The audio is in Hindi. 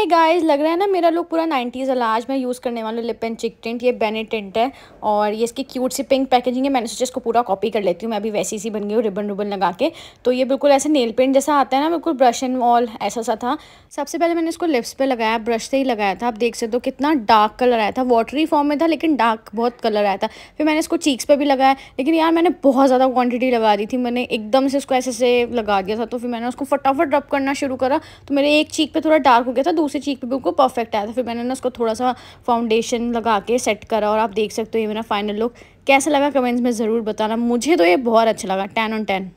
हे गाइस लग रहा है ना मेरा लुक पूरा नाइन्टीज वाला आज मैं यूज़ करने वाला लिप एंड चिक टिंट ये बेने टिंट है और ये इसकी क्यूट सी पिंक पैकेजिंग है मैंने सोचा इसको पूरा कॉपी कर लेती हूँ मैं अभी वैसी सी बन गई हूँ रिबन रुबन लगा के तो ये बिल्कुल ऐसे नेल पेंट जैसा आता है ना बिल्कुल ब्रश एंड ऑल ऐसा सा था सबसे पहले मैंने इसको लिप्स पर लगाया ब्रश से ही लगाया था आप देख सकते हो कितना डार्क कलर आया था वाटरी फॉर्म में था लेकिन डार्क बहुत कलर आया था फिर मैंने इसको चीक्स पर भी लगाया लेकिन यार मैंने बहुत ज़्यादा क्वान्टिटी लगा दी थी मैंने एकदम से उसको ऐसे से लगा दिया था तो फिर मैंने उसको फटाफट रब करना शुरू करा तो मेरे एक चीक पर थोड़ा डार्क हो गया था दूसरी चीक पे बिल्कुल परफेक्ट आया था फिर मैंने ना उसको थोड़ा सा फाउंडेशन लगा के सेट करा और आप देख सकते हो ये मेरा फाइनल लुक कैसा लगा कमेंट्स में ज़रूर बताना मुझे तो ये बहुत अच्छा लगा टेन ऑन टेन